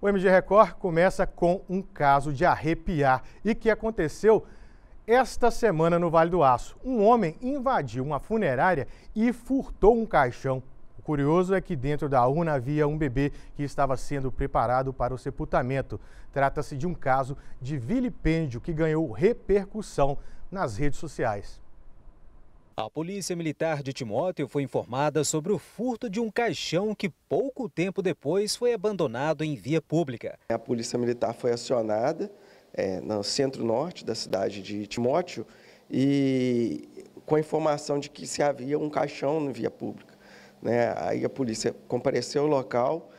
O MG Record começa com um caso de arrepiar e que aconteceu esta semana no Vale do Aço. Um homem invadiu uma funerária e furtou um caixão. O curioso é que dentro da urna havia um bebê que estava sendo preparado para o sepultamento. Trata-se de um caso de vilipêndio que ganhou repercussão nas redes sociais. A Polícia Militar de Timóteo foi informada sobre o furto de um caixão que pouco tempo depois foi abandonado em via pública. A Polícia Militar foi acionada é, no centro-norte da cidade de Timóteo e com a informação de que se havia um caixão em via pública. Né? Aí a polícia compareceu ao local,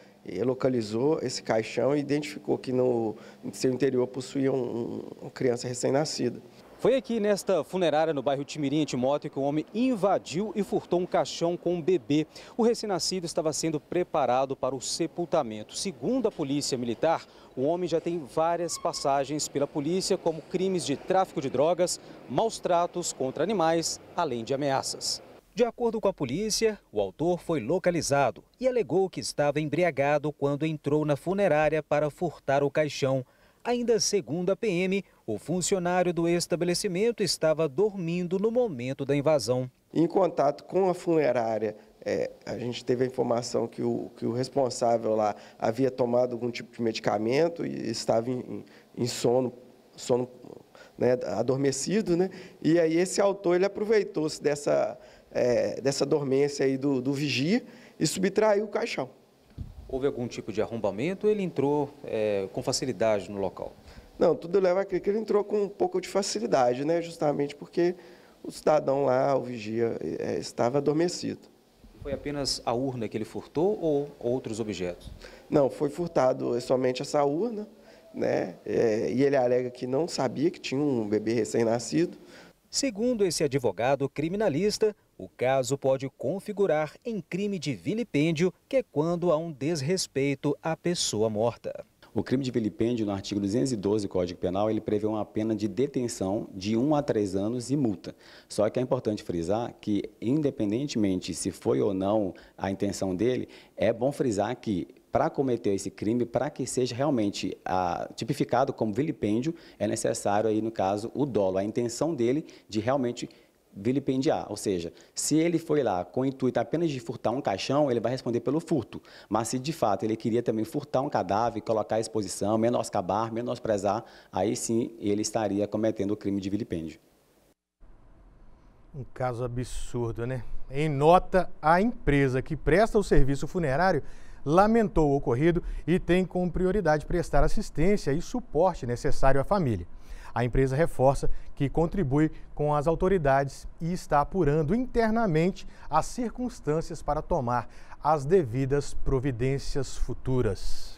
localizou esse caixão e identificou que no seu interior possuía um, criança recém-nascida. Foi aqui nesta funerária no bairro Timirim, Timóteo, que um homem invadiu e furtou um caixão com um bebê. O recém-nascido estava sendo preparado para o sepultamento. Segundo a polícia militar, o homem já tem várias passagens pela polícia, como crimes de tráfico de drogas, maus tratos contra animais, além de ameaças. De acordo com a polícia, o autor foi localizado e alegou que estava embriagado quando entrou na funerária para furtar o caixão. Ainda segundo a PM, o funcionário do estabelecimento estava dormindo no momento da invasão. Em contato com a funerária, é, a gente teve a informação que o, que o responsável lá havia tomado algum tipo de medicamento e estava em, em sono, sono né, adormecido, né? E aí esse autor ele aproveitou-se dessa, é, dessa dormência aí do, do vigia e subtraiu o caixão. Houve algum tipo de arrombamento ou ele entrou é, com facilidade no local? Não, tudo leva a crer que ele entrou com um pouco de facilidade, né? justamente porque o cidadão lá, o vigia, eh, estava adormecido. Foi apenas a urna que ele furtou ou outros objetos? Não, foi furtado somente essa urna, né? É, e ele alega que não sabia que tinha um bebê recém-nascido. Segundo esse advogado criminalista, o caso pode configurar em crime de vilipêndio, que é quando há um desrespeito à pessoa morta. O crime de vilipêndio, no artigo 212 do Código Penal, ele prevê uma pena de detenção de 1 a 3 anos e multa. Só que é importante frisar que, independentemente se foi ou não a intenção dele, é bom frisar que para cometer esse crime, para que seja realmente ah, tipificado como vilipêndio, é necessário aí, no caso, o dolo, a intenção dele de realmente vilipendiar. Ou seja, se ele foi lá com o intuito apenas de furtar um caixão, ele vai responder pelo furto. Mas se de fato ele queria também furtar um cadáver, colocar à exposição, menoscabar, menosprezar, aí sim ele estaria cometendo o crime de vilipêndio. Um caso absurdo, né? Em nota, a empresa que presta o serviço funerário lamentou o ocorrido e tem como prioridade prestar assistência e suporte necessário à família. A empresa reforça que contribui com as autoridades e está apurando internamente as circunstâncias para tomar as devidas providências futuras.